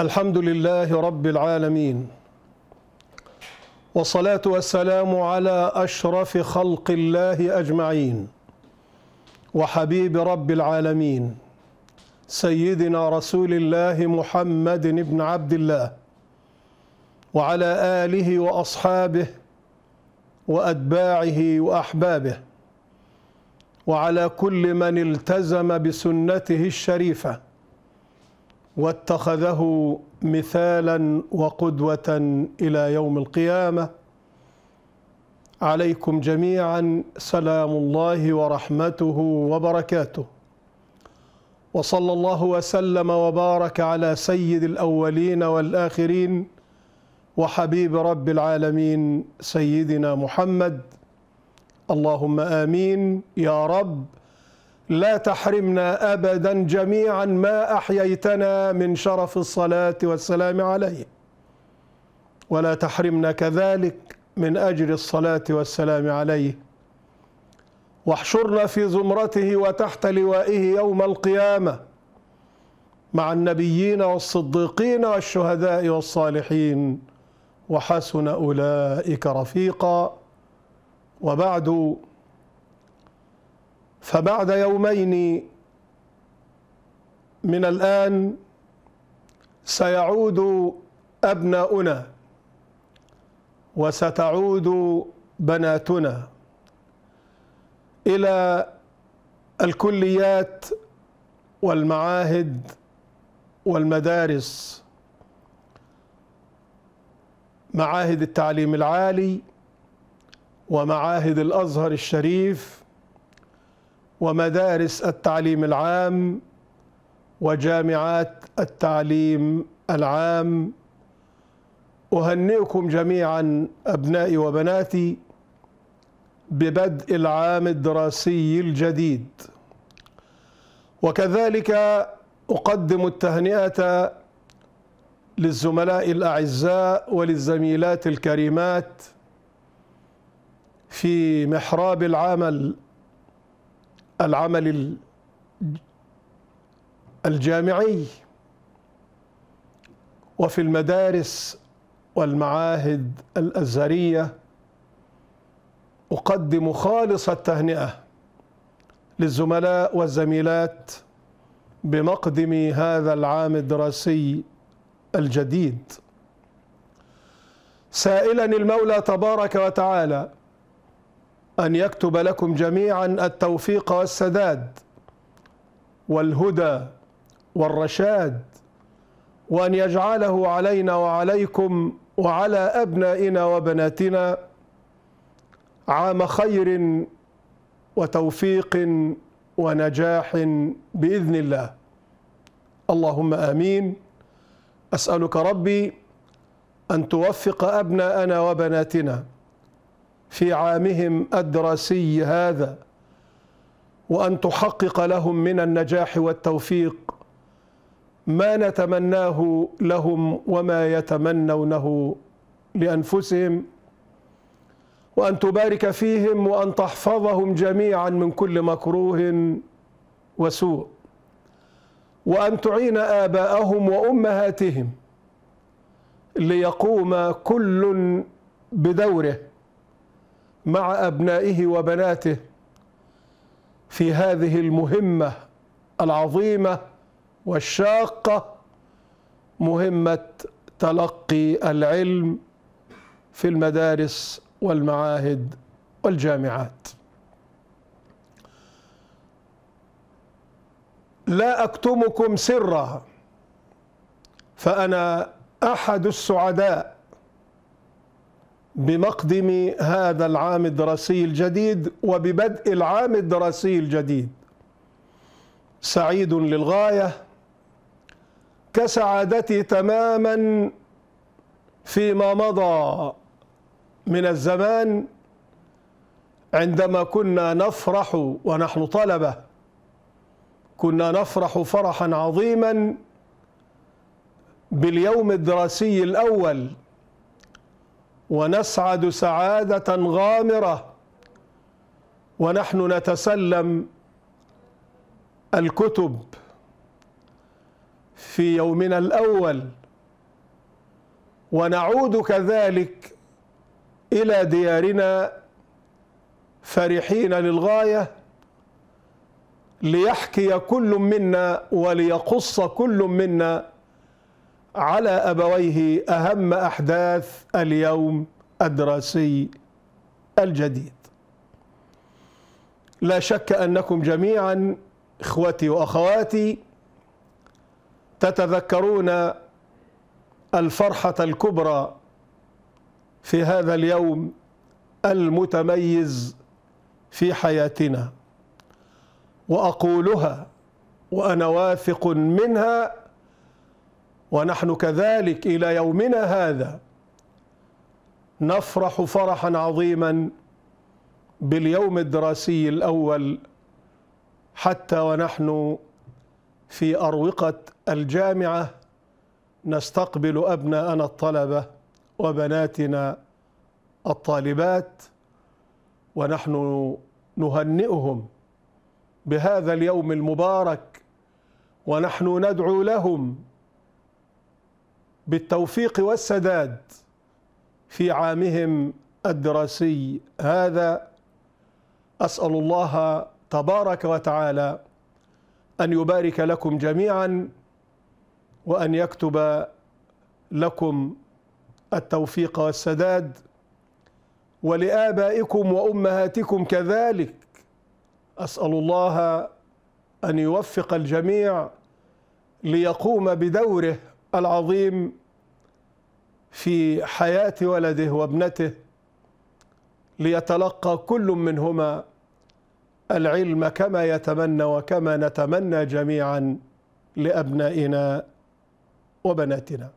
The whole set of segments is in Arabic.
الحمد لله رب العالمين والصلاة والسلام على أشرف خلق الله أجمعين وحبيب رب العالمين سيدنا رسول الله محمد بن عبد الله وعلى آله وأصحابه وأتباعه وأحبابه وعلى كل من التزم بسنته الشريفه واتخذه مثالا وقدوه الى يوم القيامه عليكم جميعا سلام الله ورحمته وبركاته وصلى الله وسلم وبارك على سيد الاولين والاخرين وحبيب رب العالمين سيدنا محمد اللهم امين يا رب لا تحرمنا ابدا جميعا ما احييتنا من شرف الصلاه والسلام عليه ولا تحرمنا كذلك من اجر الصلاه والسلام عليه واحشرنا في زمرته وتحت لوائه يوم القيامه مع النبيين والصديقين والشهداء والصالحين وحسن اولئك رفيقا وبعد فبعد يومين من الآن سيعود أبناؤنا وستعود بناتنا إلى الكليات والمعاهد والمدارس معاهد التعليم العالي ومعاهد الازهر الشريف ومدارس التعليم العام وجامعات التعليم العام اهنئكم جميعا ابنائي وبناتي ببدء العام الدراسي الجديد وكذلك اقدم التهنئه للزملاء الاعزاء وللزميلات الكريمات في محراب العمل العمل الجامعي وفي المدارس والمعاهد الازهريه اقدم خالص التهنئه للزملاء والزميلات بمقدم هذا العام الدراسي الجديد سائلا المولى تبارك وتعالى أن يكتب لكم جميعا التوفيق والسداد والهدى والرشاد وأن يجعله علينا وعليكم وعلى أبنائنا وبناتنا عام خير وتوفيق ونجاح بإذن الله اللهم آمين أسألك ربي أن توفق أبناءنا وبناتنا في عامهم الدراسي هذا وأن تحقق لهم من النجاح والتوفيق ما نتمناه لهم وما يتمنونه لأنفسهم وأن تبارك فيهم وأن تحفظهم جميعا من كل مكروه وسوء وأن تعين آباءهم وأمهاتهم ليقوم كل بدوره مع أبنائه وبناته في هذه المهمة العظيمة والشاقة مهمة تلقي العلم في المدارس والمعاهد والجامعات لا اكتمكم سرا فانا احد السعداء بمقدم هذا العام الدراسي الجديد وببدء العام الدراسي الجديد سعيد للغايه كسعادتي تماما فيما مضى من الزمان عندما كنا نفرح ونحن طلبه كنا نفرح فرحا عظيما باليوم الدراسي الاول ونسعد سعاده غامره ونحن نتسلم الكتب في يومنا الاول ونعود كذلك الى ديارنا فرحين للغايه ليحكي كل منا وليقص كل منا على أبويه أهم أحداث اليوم الدراسي الجديد لا شك أنكم جميعا إخوتي وأخواتي تتذكرون الفرحة الكبرى في هذا اليوم المتميز في حياتنا وأقولها وأنا واثق منها ونحن كذلك الى يومنا هذا نفرح فرحا عظيما باليوم الدراسي الاول حتى ونحن في اروقه الجامعه نستقبل ابناءنا الطلبه وبناتنا الطالبات ونحن نهنئهم بهذا اليوم المبارك ونحن ندعو لهم بالتوفيق والسداد في عامهم الدراسي هذا أسأل الله تبارك وتعالى أن يبارك لكم جميعا وأن يكتب لكم التوفيق والسداد ولآبائكم وأمهاتكم كذلك أسأل الله أن يوفق الجميع ليقوم بدوره العظيم في حياة ولده وابنته ليتلقى كل منهما العلم كما يتمنى وكما نتمنى جميعا لأبنائنا وبناتنا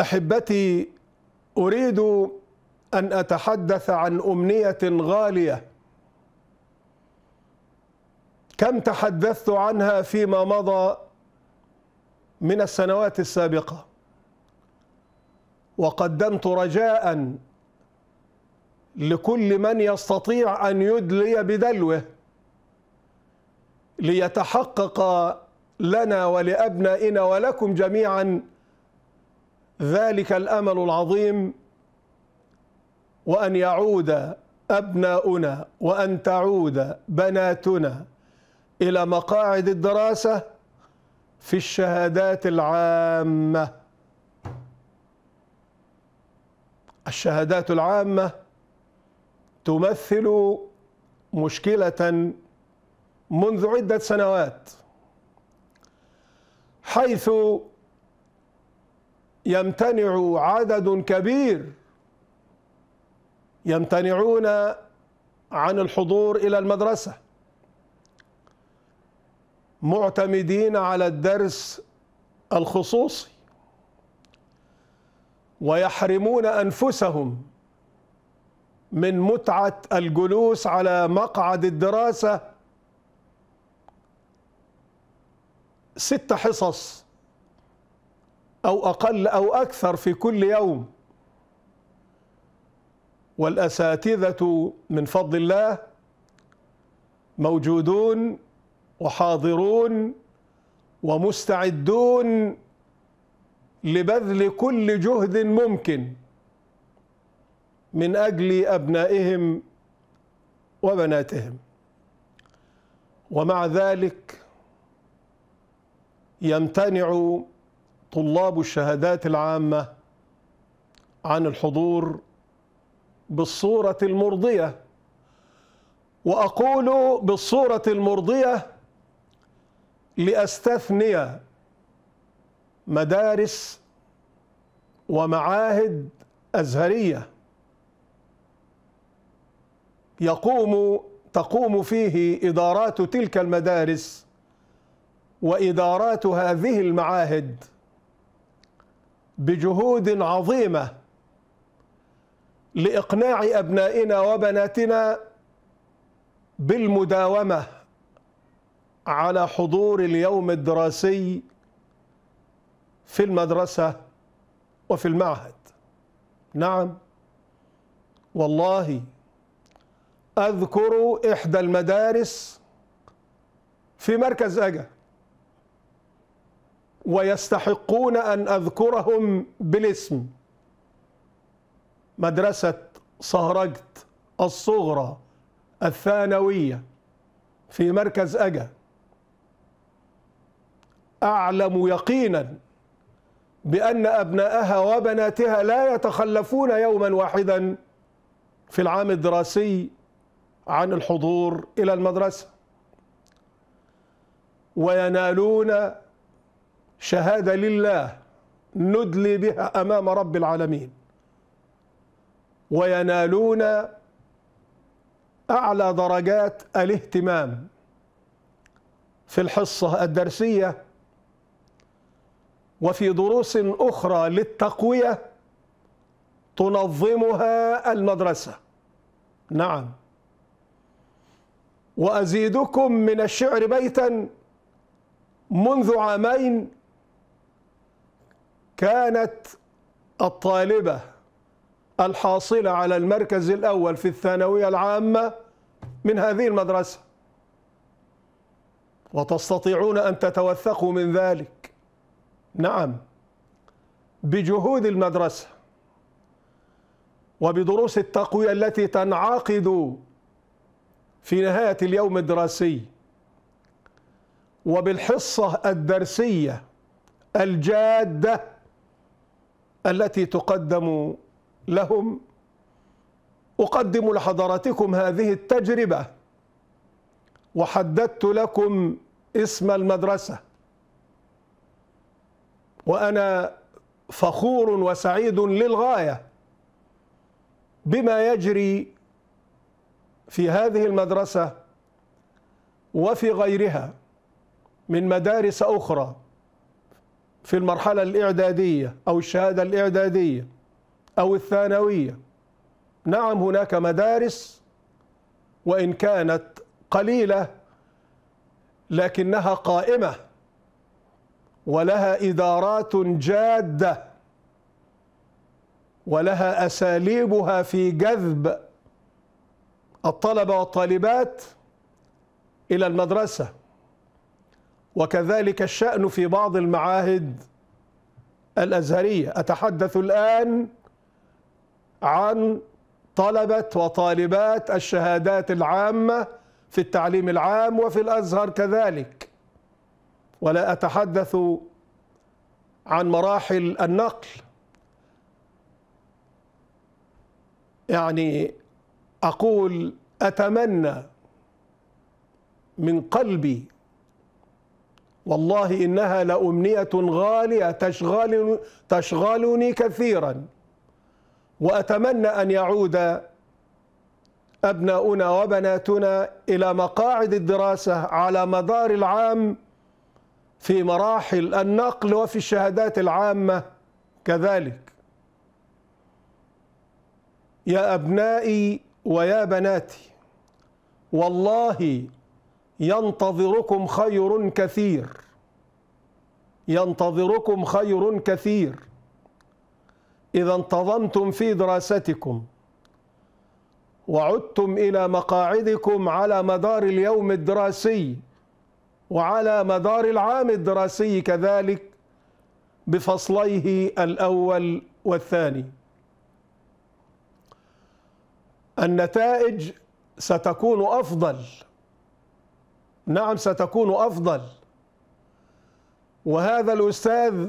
أحبتي أريد أن أتحدث عن أمنية غالية كم تحدثت عنها فيما مضى من السنوات السابقة وقدمت رجاء لكل من يستطيع أن يدلي بدلوه ليتحقق لنا ولأبنائنا ولكم جميعا ذلك الأمل العظيم وأن يعود أبناؤنا وأن تعود بناتنا إلى مقاعد الدراسة في الشهادات العامة الشهادات العامة تمثل مشكلة منذ عدة سنوات حيث يمتنع عدد كبير يمتنعون عن الحضور إلى المدرسة معتمدين على الدرس الخصوصي ويحرمون انفسهم من متعه الجلوس على مقعد الدراسه ست حصص او اقل او اكثر في كل يوم والاساتذه من فضل الله موجودون وحاضرون ومستعدون لبذل كل جهد ممكن من اجل ابنائهم وبناتهم ومع ذلك يمتنع طلاب الشهادات العامه عن الحضور بالصوره المرضيه واقول بالصوره المرضيه لاستثني مدارس ومعاهد ازهريه يقوم تقوم فيه ادارات تلك المدارس وادارات هذه المعاهد بجهود عظيمه لاقناع ابنائنا وبناتنا بالمداومه على حضور اليوم الدراسي في المدرسة وفي المعهد نعم والله أذكر إحدى المدارس في مركز أجا ويستحقون أن أذكرهم بالاسم مدرسة صهرجت الصغرى الثانوية في مركز أجا أعلم يقينا بأن أبنائها وبناتها لا يتخلفون يوما واحدا في العام الدراسي عن الحضور إلى المدرسة وينالون شهادة لله ندلي بها أمام رب العالمين وينالون أعلى درجات الاهتمام في الحصة الدرسية وفي دروس أخرى للتقوية تنظمها المدرسة نعم وأزيدكم من الشعر بيتا منذ عامين كانت الطالبة الحاصلة على المركز الأول في الثانوية العامة من هذه المدرسة وتستطيعون أن تتوثقوا من ذلك نعم بجهود المدرسة وبدروس التقوية التي تنعقد في نهاية اليوم الدراسي وبالحصة الدرسية الجادة التي تقدم لهم أقدم لحضراتكم هذه التجربة وحددت لكم اسم المدرسة وأنا فخور وسعيد للغاية بما يجري في هذه المدرسة وفي غيرها من مدارس أخرى في المرحلة الإعدادية أو الشهادة الإعدادية أو الثانوية نعم هناك مدارس وإن كانت قليلة لكنها قائمة ولها إدارات جادة ولها أساليبها في جذب الطلبة والطالبات إلى المدرسة وكذلك الشأن في بعض المعاهد الأزهرية أتحدث الآن عن طلبة وطالبات الشهادات العامة في التعليم العام وفي الأزهر كذلك ولا أتحدث عن مراحل النقل يعني أقول أتمنى من قلبي والله إنها لأمنية غالية تشغل تشغلني كثيرا وأتمنى أن يعود أبناؤنا وبناتنا إلى مقاعد الدراسة على مدار العام في مراحل النقل وفي الشهادات العامة كذلك يا أبنائي ويا بناتي والله ينتظركم خير كثير ينتظركم خير كثير إذا انتظمتم في دراستكم وعدتم إلى مقاعدكم على مدار اليوم الدراسي وعلى مدار العام الدراسي كذلك بفصليه الأول والثاني النتائج ستكون أفضل نعم ستكون أفضل وهذا الأستاذ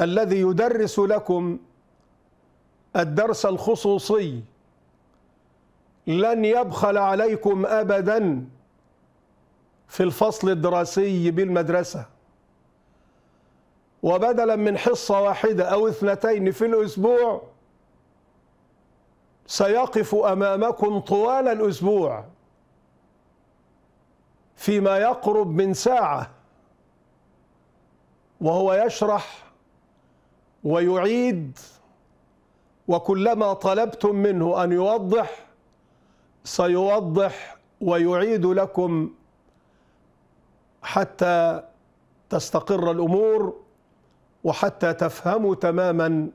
الذي يدرس لكم الدرس الخصوصي لن يبخل عليكم أبداً في الفصل الدراسي بالمدرسة وبدلا من حصة واحدة أو اثنتين في الأسبوع سيقف أمامكم طوال الأسبوع فيما يقرب من ساعة وهو يشرح ويعيد وكلما طلبتم منه أن يوضح سيوضح ويعيد لكم حتى تستقر الامور وحتى تفهموا تماما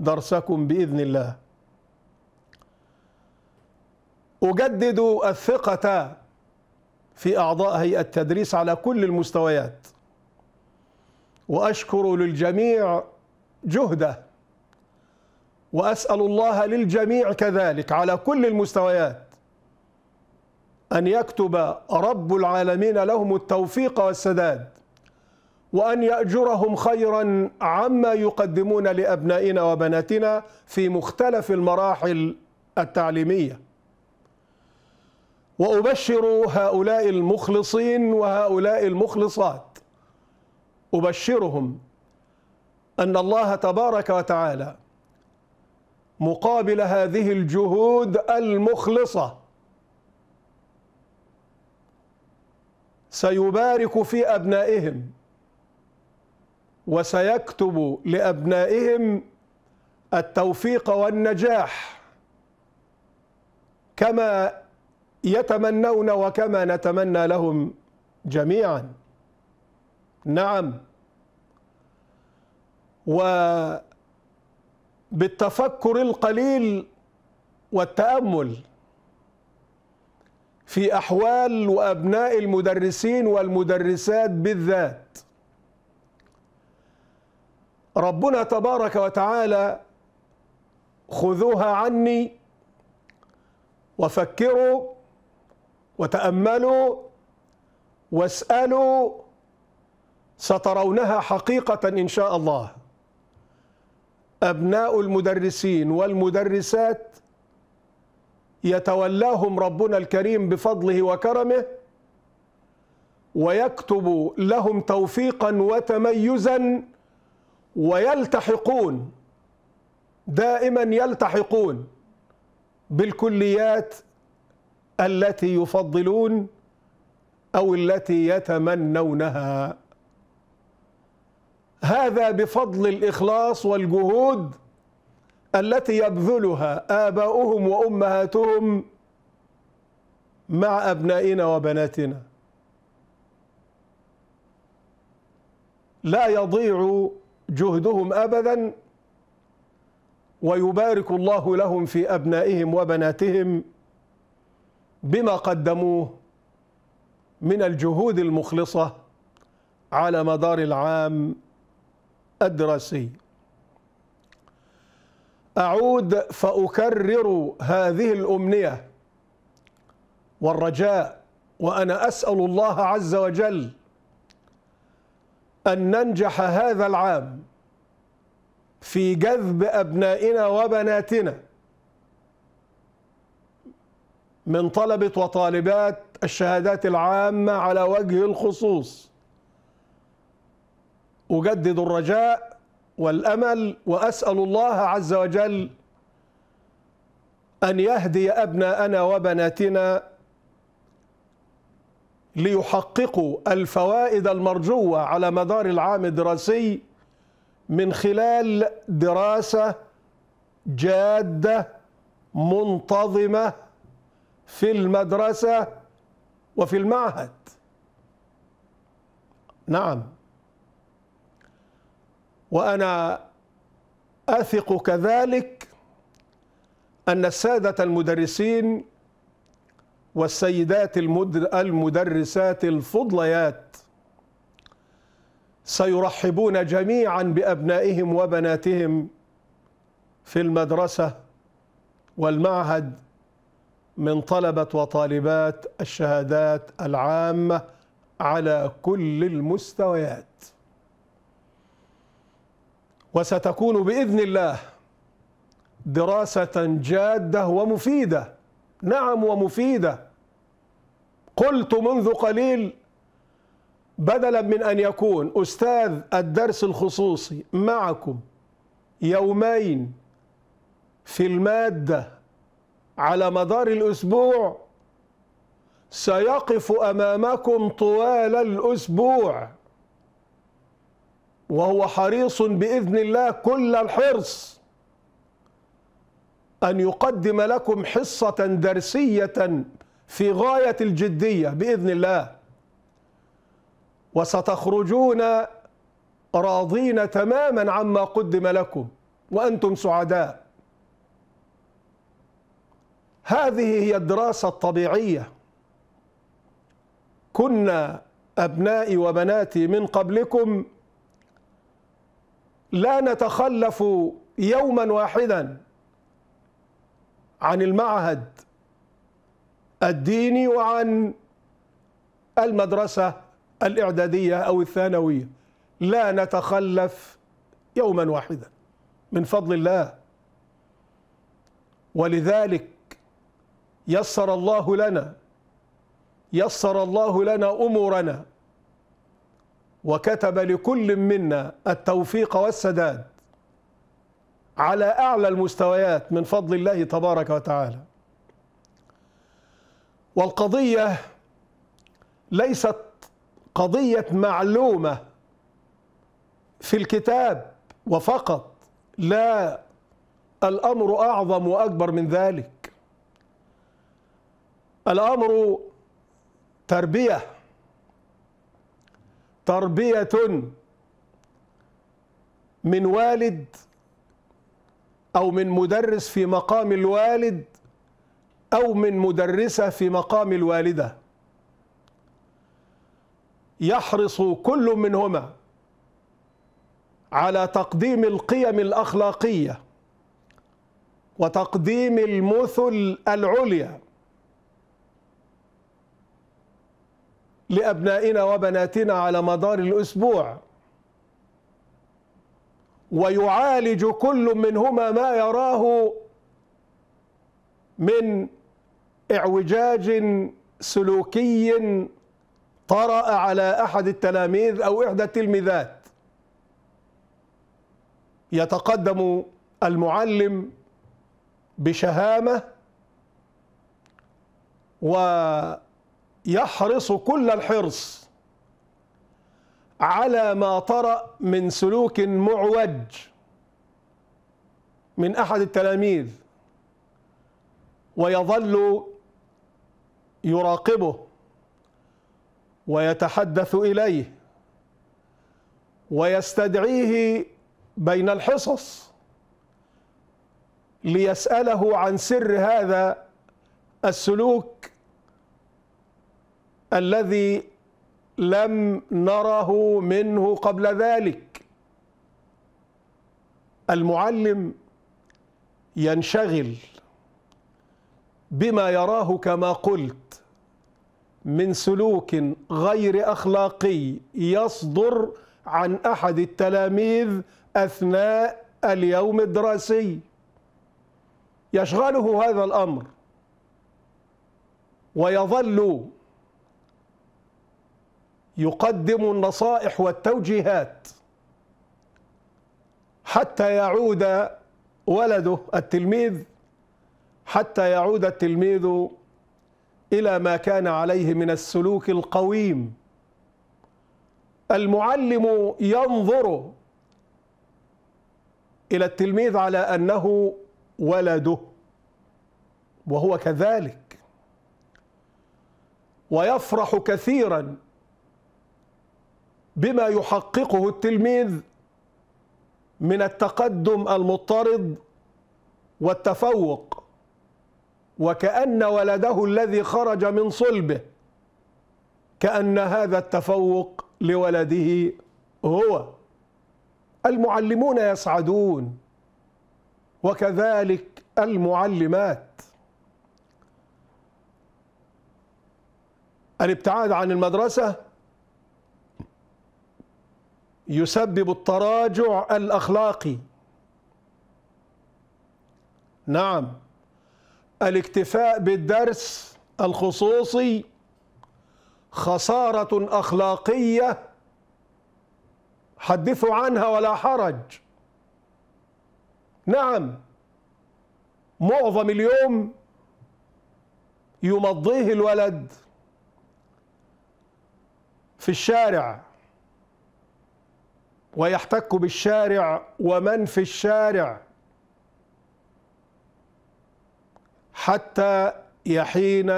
درسكم باذن الله اجدد الثقه في اعضاء هيئه التدريس على كل المستويات واشكر للجميع جهده واسال الله للجميع كذلك على كل المستويات أن يكتب رب العالمين لهم التوفيق والسداد وأن يأجرهم خيرا عما يقدمون لأبنائنا وبناتنا في مختلف المراحل التعليمية وأبشر هؤلاء المخلصين وهؤلاء المخلصات أبشرهم أن الله تبارك وتعالى مقابل هذه الجهود المخلصه سيبارك في أبنائهم وسيكتب لأبنائهم التوفيق والنجاح كما يتمنون وكما نتمنى لهم جميعا نعم وبالتفكر القليل والتأمل في أحوال وأبناء المدرسين والمدرسات بالذات ربنا تبارك وتعالى خذوها عني وفكروا وتأملوا واسألوا سترونها حقيقة إن شاء الله أبناء المدرسين والمدرسات يتولاهم ربنا الكريم بفضله وكرمه ويكتب لهم توفيقا وتميزا ويلتحقون دائما يلتحقون بالكليات التي يفضلون او التي يتمنونها هذا بفضل الاخلاص والجهود التي يبذلها آباؤهم وأمهاتهم مع أبنائنا وبناتنا لا يضيع جهدهم أبدا ويبارك الله لهم في أبنائهم وبناتهم بما قدموه من الجهود المخلصة على مدار العام الدراسي أعود فأكرر هذه الأمنية والرجاء وأنا أسأل الله عز وجل أن ننجح هذا العام في جذب أبنائنا وبناتنا من طلبة وطالبات الشهادات العامة على وجه الخصوص أجدد الرجاء والأمل وأسأل الله عز وجل أن يهدي أبناءنا وبناتنا ليحققوا الفوائد المرجوة على مدار العام الدراسي من خلال دراسة جادة منتظمة في المدرسة وفي المعهد نعم وأنا أثق كذلك أن السادة المدرسين والسيدات المدرسات الفضليات سيرحبون جميعا بأبنائهم وبناتهم في المدرسة والمعهد من طلبة وطالبات الشهادات العامة على كل المستويات وستكون باذن الله دراسه جاده ومفيده نعم ومفيده قلت منذ قليل بدلا من ان يكون استاذ الدرس الخصوصي معكم يومين في الماده على مدار الاسبوع سيقف امامكم طوال الاسبوع وهو حريص باذن الله كل الحرص ان يقدم لكم حصه درسيه في غايه الجديه باذن الله وستخرجون راضين تماما عما قدم لكم وانتم سعداء هذه هي الدراسه الطبيعيه كنا ابنائي وبناتي من قبلكم لا نتخلف يوما واحدا عن المعهد الديني وعن المدرسة الإعدادية أو الثانوية لا نتخلف يوما واحدا من فضل الله ولذلك يسر الله لنا يسر الله لنا أمورنا وكتب لكل منا التوفيق والسداد على أعلى المستويات من فضل الله تبارك وتعالى والقضية ليست قضية معلومة في الكتاب وفقط لا الأمر أعظم وأكبر من ذلك الأمر تربية تربية من والد أو من مدرس في مقام الوالد أو من مدرسة في مقام الوالدة يحرص كل منهما على تقديم القيم الأخلاقية وتقديم المثل العليا لأبنائنا وبناتنا على مدار الأسبوع ويعالج كل منهما ما يراه من اعوجاج سلوكي طرأ على أحد التلاميذ أو إحدى التلميذات يتقدم المعلم بشهامة و يحرص كل الحرص على ما طرأ من سلوك معوج من احد التلاميذ ويظل يراقبه ويتحدث اليه ويستدعيه بين الحصص ليساله عن سر هذا السلوك الذي لم نره منه قبل ذلك المعلم ينشغل بما يراه كما قلت من سلوك غير اخلاقي يصدر عن احد التلاميذ اثناء اليوم الدراسي يشغله هذا الامر ويظل يقدم النصائح والتوجيهات حتى يعود ولده التلميذ حتى يعود التلميذ الى ما كان عليه من السلوك القويم المعلم ينظر الى التلميذ على انه ولده وهو كذلك ويفرح كثيرا بما يحققه التلميذ من التقدم المضطرد والتفوق وكأن ولده الذي خرج من صلبه كأن هذا التفوق لولده هو المعلمون يسعدون وكذلك المعلمات الابتعاد عن المدرسة يسبب التراجع الاخلاقي نعم الاكتفاء بالدرس الخصوصي خساره اخلاقيه حدثوا عنها ولا حرج نعم معظم اليوم يمضيه الولد في الشارع ويحتك بالشارع ومن في الشارع حتى يحين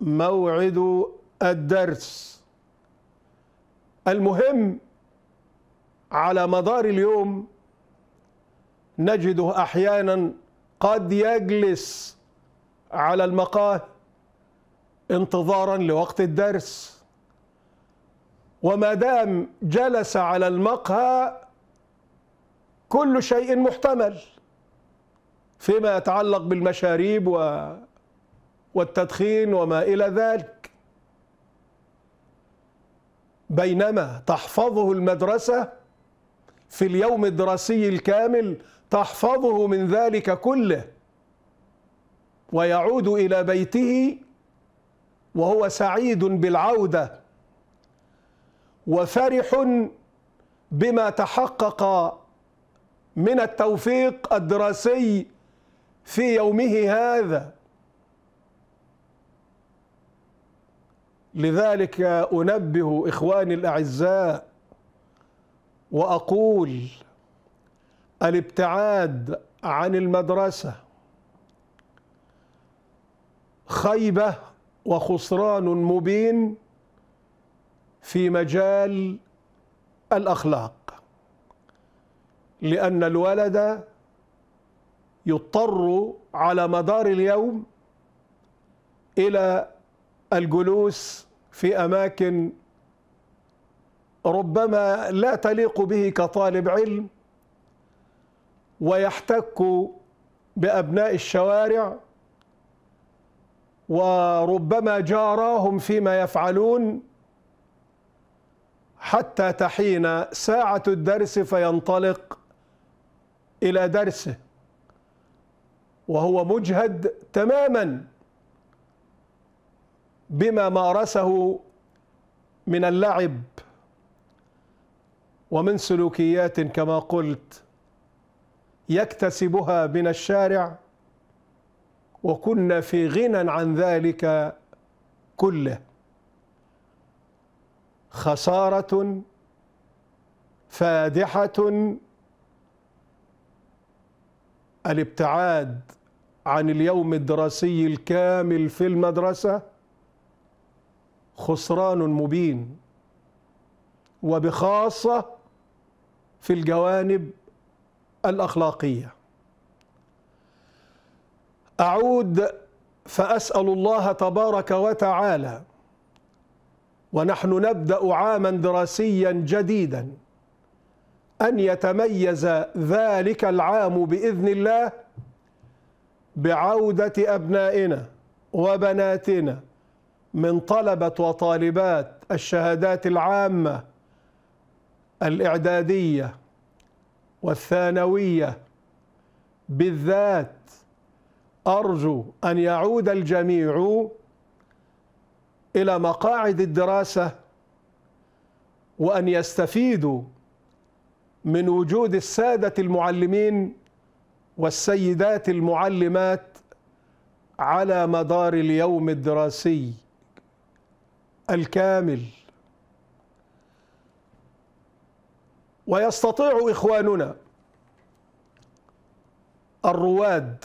موعد الدرس المهم على مدار اليوم نجده احيانا قد يجلس على المقاهي انتظارا لوقت الدرس وما دام جلس على المقهى كل شيء محتمل فيما يتعلق بالمشاريب و والتدخين وما إلى ذلك بينما تحفظه المدرسة في اليوم الدراسي الكامل تحفظه من ذلك كله ويعود إلى بيته وهو سعيد بالعودة وفرح بما تحقق من التوفيق الدراسي في يومه هذا لذلك انبه اخواني الاعزاء واقول الابتعاد عن المدرسه خيبه وخسران مبين في مجال الأخلاق لأن الولد يضطر على مدار اليوم إلى الجلوس في أماكن ربما لا تليق به كطالب علم ويحتك بأبناء الشوارع وربما جاراهم فيما يفعلون حتى تحين ساعة الدرس فينطلق إلى درسه وهو مجهد تماما بما مارسه من اللعب ومن سلوكيات كما قلت يكتسبها من الشارع وكنا في غنى عن ذلك كله خسارة فادحة الابتعاد عن اليوم الدراسي الكامل في المدرسة خسران مبين وبخاصة في الجوانب الأخلاقية أعود فأسأل الله تبارك وتعالى ونحن نبدأ عاما دراسيا جديدا أن يتميز ذلك العام بإذن الله بعودة أبنائنا وبناتنا من طلبة وطالبات الشهادات العامة الإعدادية والثانوية بالذات أرجو أن يعود الجميع إلى مقاعد الدراسة وأن يستفيدوا من وجود السادة المعلمين والسيدات المعلمات على مدار اليوم الدراسي الكامل ويستطيع إخواننا الرواد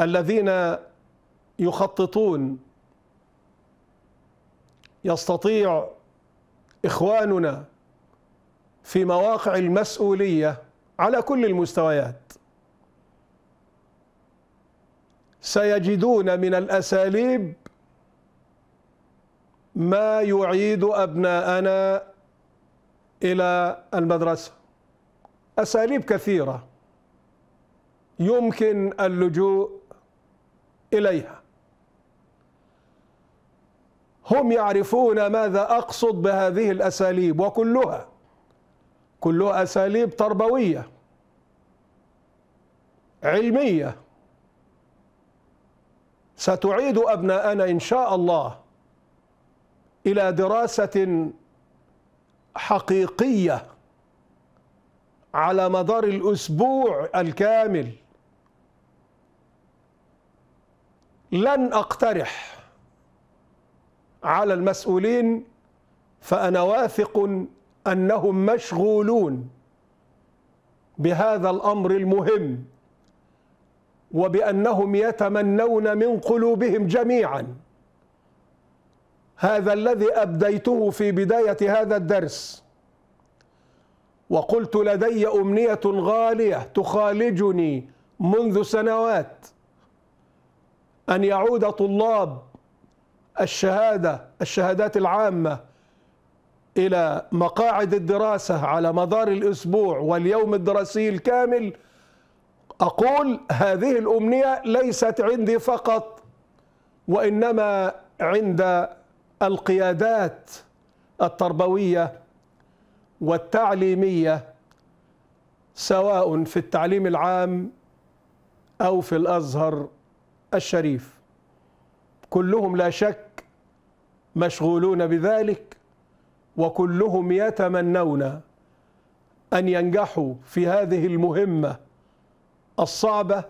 الذين يخططون يستطيع إخواننا في مواقع المسؤولية على كل المستويات سيجدون من الأساليب ما يعيد أبناءنا إلى المدرسة أساليب كثيرة يمكن اللجوء إليها هم يعرفون ماذا أقصد بهذه الأساليب وكلها كلها أساليب تربوية علمية ستعيد أبناءنا إن شاء الله إلى دراسة حقيقية على مدار الأسبوع الكامل لن أقترح على المسؤولين فأنا واثق أنهم مشغولون بهذا الأمر المهم وبأنهم يتمنون من قلوبهم جميعا هذا الذي أبديته في بداية هذا الدرس وقلت لدي أمنية غالية تخالجني منذ سنوات أن يعود طلاب الشهادة الشهادات العامة إلى مقاعد الدراسة على مدار الأسبوع واليوم الدراسي الكامل أقول هذه الأمنية ليست عندي فقط وإنما عند القيادات التربوية والتعليمية سواء في التعليم العام أو في الأزهر الشريف كلهم لا شك مشغولون بذلك وكلهم يتمنون أن ينجحوا في هذه المهمة الصعبة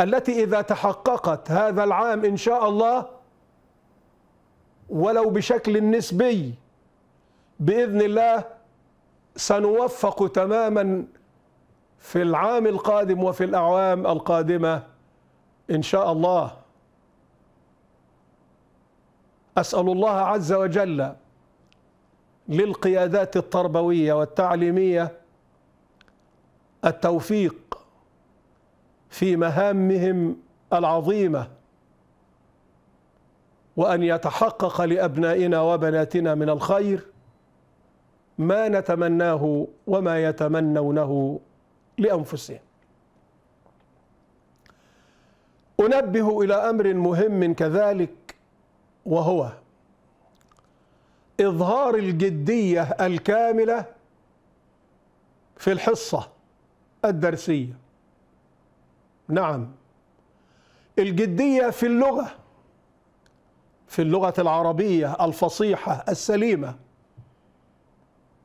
التي إذا تحققت هذا العام إن شاء الله ولو بشكل نسبي بإذن الله سنوفق تماما في العام القادم وفي الأعوام القادمة إن شاء الله أسأل الله عز وجل للقيادات التربوية والتعليمية التوفيق في مهامهم العظيمة وأن يتحقق لأبنائنا وبناتنا من الخير ما نتمناه وما يتمنونه لأنفسهم أنبه إلى أمر مهم كذلك وهو إظهار الجدية الكاملة في الحصة الدرسية نعم الجدية في اللغة في اللغة العربية الفصيحة السليمة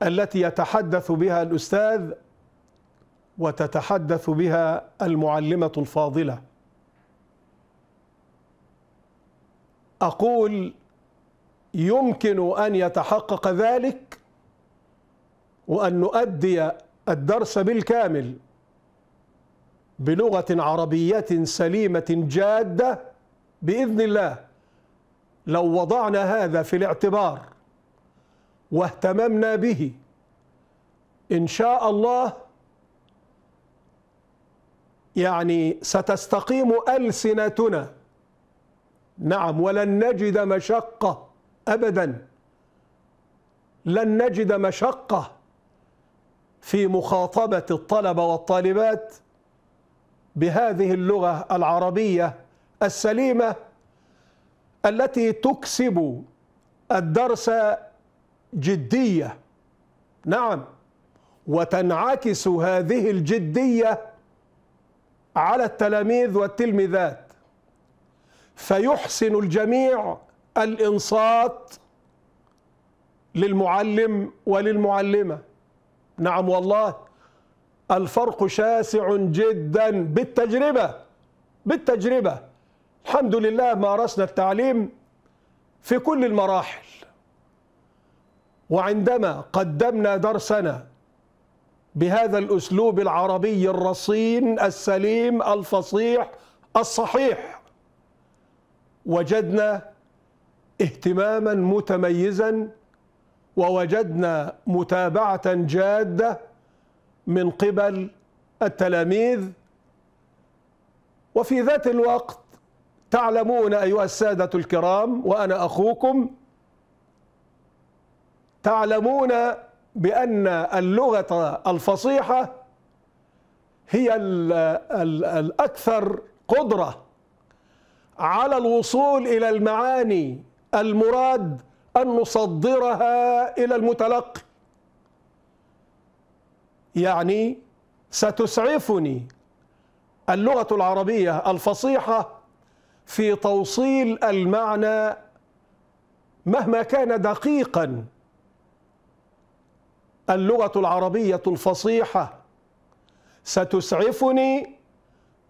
التي يتحدث بها الأستاذ وتتحدث بها المعلمة الفاضلة أقول يمكن أن يتحقق ذلك وأن نؤدي الدرس بالكامل بلغة عربية سليمة جادة بإذن الله لو وضعنا هذا في الاعتبار واهتممنا به إن شاء الله يعني ستستقيم ألسنتنا نعم ولن نجد مشقة أبدا لن نجد مشقة في مخاطبة الطلبة والطالبات بهذه اللغة العربية السليمة التي تكسب الدرس جدية نعم وتنعكس هذه الجدية على التلاميذ والتلمذات فيحسن الجميع الانصات للمعلم وللمعلمه نعم والله الفرق شاسع جدا بالتجربه بالتجربه الحمد لله مارسنا التعليم في كل المراحل وعندما قدمنا درسنا بهذا الاسلوب العربي الرصين السليم الفصيح الصحيح وجدنا اهتماما متميزا ووجدنا متابعه جاده من قبل التلاميذ وفي ذات الوقت تعلمون ايها الساده الكرام وانا اخوكم تعلمون بان اللغه الفصيحه هي الاكثر قدره على الوصول إلى المعاني المراد أن نصدرها إلى المتلقي يعني ستسعفني اللغة العربية الفصيحة في توصيل المعنى مهما كان دقيقا اللغة العربية الفصيحة ستسعفني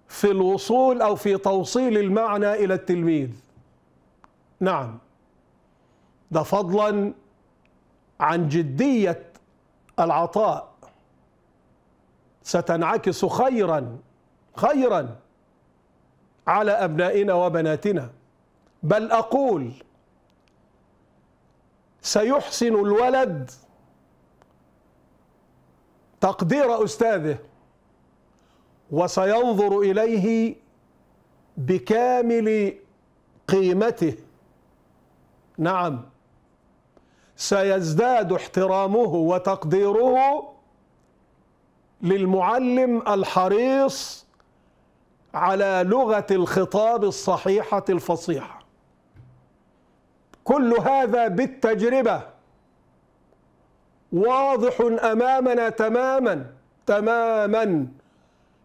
في الوصول أو في توصيل المعنى إلى التلميذ نعم ده فضلا عن جدية العطاء ستنعكس خيرا خيرا على أبنائنا وبناتنا بل أقول سيحسن الولد تقدير أستاذه وسينظر اليه بكامل قيمته نعم سيزداد احترامه وتقديره للمعلم الحريص على لغه الخطاب الصحيحه الفصيحه كل هذا بالتجربه واضح امامنا تماما تماما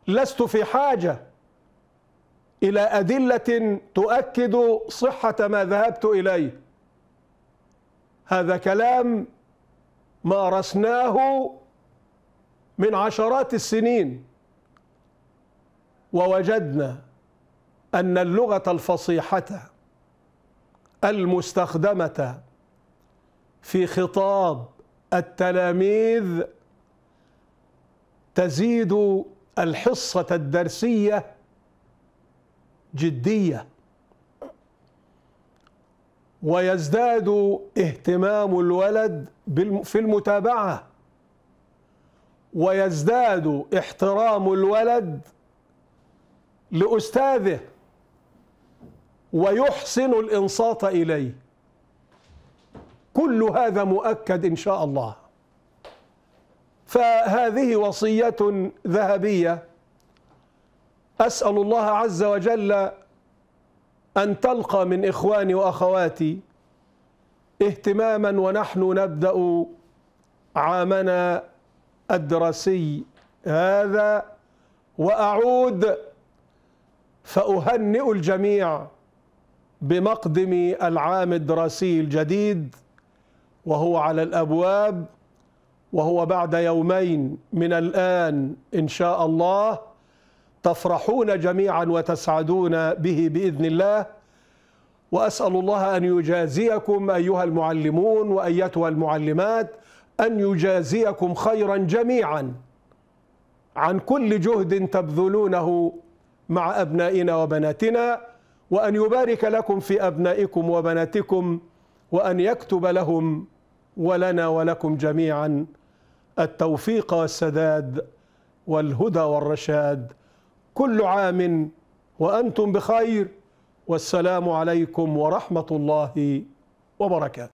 لست في حاجة إلى أدلة تؤكد صحة ما ذهبت إليه هذا كلام مارسناه من عشرات السنين ووجدنا أن اللغة الفصيحة المستخدمة في خطاب التلاميذ تزيد الحصة الدرسية جدية ويزداد اهتمام الولد في المتابعة ويزداد احترام الولد لأستاذه ويحسن الإنصات إليه كل هذا مؤكد إن شاء الله فهذه وصية ذهبية أسأل الله عز وجل أن تلقى من إخواني وأخواتي اهتماما ونحن نبدأ عامنا الدراسي هذا وأعود فأهنئ الجميع بمقدم العام الدراسي الجديد وهو على الأبواب وهو بعد يومين من الآن إن شاء الله تفرحون جميعا وتسعدون به بإذن الله وأسأل الله أن يجازيكم أيها المعلمون وأيتها المعلمات أن يجازيكم خيرا جميعا عن كل جهد تبذلونه مع أبنائنا وبناتنا وأن يبارك لكم في أبنائكم وبناتكم وأن يكتب لهم ولنا ولكم جميعا التوفيق والسداد والهدى والرشاد كل عام وانتم بخير والسلام عليكم ورحمه الله وبركاته